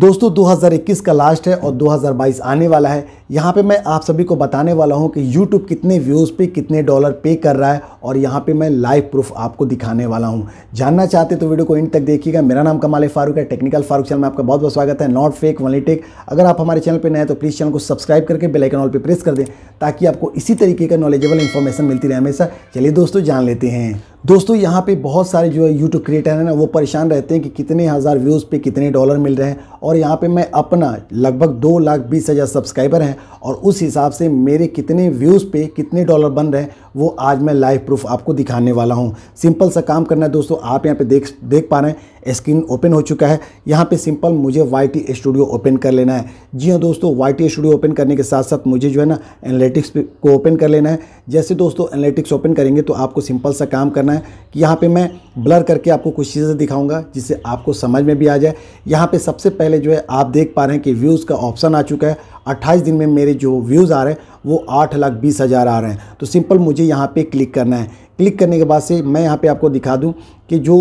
दोस्तों 2021 का लास्ट है और 2022 आने वाला है यहाँ पे मैं आप सभी को बताने वाला हूँ कि YouTube कितने व्यूज़ पे कितने डॉलर पे कर रहा है और यहाँ पे मैं लाइव प्रूफ आपको दिखाने वाला हूँ जानना चाहते तो वीडियो को एंड तक देखिएगा मेरा नाम कमाल फारूक है टेक्निकल फारूक चैनल में आपका बहुत बहुत स्वागत है नॉट फेक वनली टेक अगर आप हमारे चैनल पर नए तो प्लीज़ चैनल को सब्सक्राइब करके बेलाइकन ऑल पर प्रेस कर दें ताकि आपको इसी तरीके का नॉलेजेबल इन्फॉर्मेशन मिलती रहे हमेशा चलिए दोस्तों जान लेते हैं दोस्तों यहाँ पे बहुत सारे जो है यूट्यूब क्रिएटर हैं ना वो परेशान रहते हैं कि कितने हज़ार व्यूज़ पे कितने डॉलर मिल रहे हैं और यहाँ पे मैं अपना लगभग दो लाख बीस हज़ार सब्सक्राइबर हैं और उस हिसाब से मेरे कितने व्यूज़ पे कितने डॉलर बन रहे हैं वो आज मैं लाइव प्रूफ आपको दिखाने वाला हूँ सिंपल सा काम करना है दोस्तों आप यहाँ पर देख देख पा रहे हैं स्क्रीन ओपन हो चुका है यहाँ पर सिंपल मुझे वाई स्टूडियो ओपन कर लेना है जी हाँ दोस्तों वाई स्टूडियो ओपन करने के साथ साथ मुझे जो है ना एनालिटिक्स को ओपन कर लेना है जैसे दोस्तों एनालिटिक्स ओपन करेंगे तो आपको सिंपल सा काम करना है कि यहाँ पे मैं ब्लर करके आपको कुछ चीज़ें दिखाऊंगा जिससे आपको समझ में भी आ जाए यहाँ पे सबसे पहले जो है आप देख पा रहे हैं कि व्यूज़ का ऑप्शन आ चुका है 28 दिन में मेरे जो व्यूज़ आ रहे हैं वो आठ लाख बीस हज़ार आ रहे हैं तो सिंपल मुझे यहाँ पर क्लिक करना है क्लिक करने के बाद से मैं यहाँ पर आपको दिखा दूँ कि जो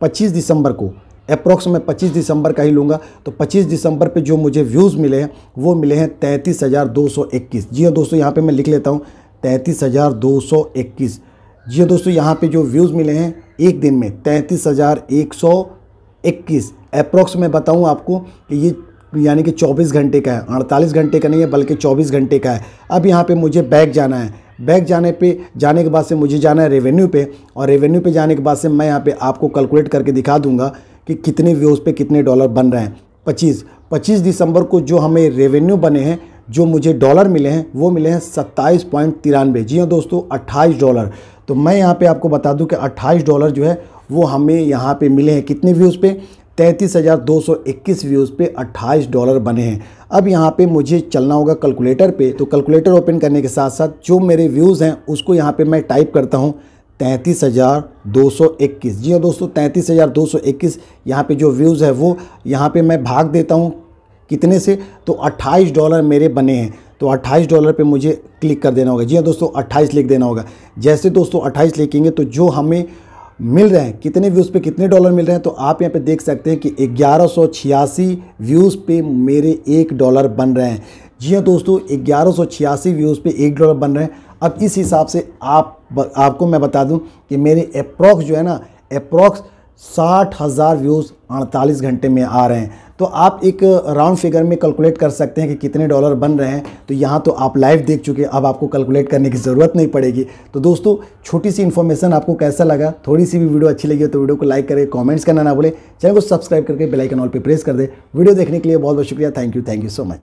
पच्चीस दिसंबर को अप्रोक्स मैं 25 दिसंबर का ही लूँगा तो 25 दिसंबर पे जो मुझे व्यूज़ मिले हैं वो मिले हैं तैंतीस हज़ार दो सौ इक्कीस जी हाँ दोस्तों यहाँ पे मैं लिख लेता हूँ तैंतीस हज़ार दो सौ इक्कीस जी हाँ दोस्तों यहाँ पे जो व्यूज़ मिले हैं एक दिन में तैंतीस हज़ार एक सौ इक्कीस अप्रॉक्स मैं बताऊँ आपको कि ये यानी कि 24 घंटे का है 48 घंटे का नहीं है बल्कि 24 घंटे का है अब यहाँ पे मुझे बैग जाना है बैग जाने पे जाने के बाद से मुझे जाना है रेवेन्यू पे और रेवेन्यू पे जाने के बाद से मैं यहाँ पे आपको कैलकुलेट करके दिखा दूंगा कि कितने व्यूज़ पे कितने डॉलर बन रहे हैं 25 25 दिसंबर को जो हमें रेवेन्यू बने हैं जो मुझे डॉलर मिले हैं वो मिले हैं सत्ताईस पॉइंट तिरानवे जी हाँ दोस्तों अट्ठाईस डॉलर तो मैं यहाँ पे आपको बता दूँ कि अट्ठाईस डॉलर जो है वो हमें यहाँ पे मिले हैं कितने व्यूज़ पे तैंतीस हज़ार दो सौ इक्कीस व्यूज़ पे अट्ठाईस डॉलर बने हैं अब यहाँ पे मुझे चलना होगा कैलकुलेटर पे तो कैलकुलेटर ओपन करने के साथ साथ जो मेरे व्यूज़ हैं उसको यहाँ पे मैं टाइप करता हूँ तैंतीस हज़ार दो सौ इक्कीस जी हाँ दोस्तों तैंतीस हज़ार दो सौ इक्कीस यहाँ पर जो व्यूज़ है वो यहाँ पर मैं भाग देता हूँ कितने से तो 28 डॉलर मेरे बने हैं तो 28 डॉलर पे मुझे क्लिक कर देना होगा जी हाँ दोस्तों 28 लिख देना होगा जैसे दोस्तों 28 लिखेंगे तो जो हमें मिल रहे हैं कितने व्यूज़ पे कितने डॉलर मिल रहे हैं तो आप यहाँ पे देख सकते हैं कि ग्यारह व्यूज़ पे मेरे एक डॉलर बन रहे हैं जी हाँ दोस्तों ग्यारह व्यूज़ पे एक डॉलर बन रहे हैं अब इस हिसाब से आप आपको मैं बता दूँ कि मेरे अप्रॉक्स जो है ना अप्रॉक्स साठ हज़ार व्यूज़ अड़तालीस घंटे में आ रहे हैं तो आप एक राउंड फिगर में कैलकुलेट कर सकते हैं कि कितने डॉलर बन रहे हैं तो यहाँ तो आप लाइव देख चुके हैं अब आपको कैलकुलेट करने की ज़रूरत नहीं पड़ेगी तो दोस्तों छोटी सी इन्फॉर्मेशन आपको कैसा लगा थोड़ी सी भी वीडियो अच्छी लगी हो तो वीडियो को लाइक करें कॉमेंट्स करना ना भूलें चैनल को सब्सक्राइब करके बेलाइकन ऑल पर प्रेस कर दे वीडियो देखने के लिए बहुत बहुत शुक्रिया thank you thank you so much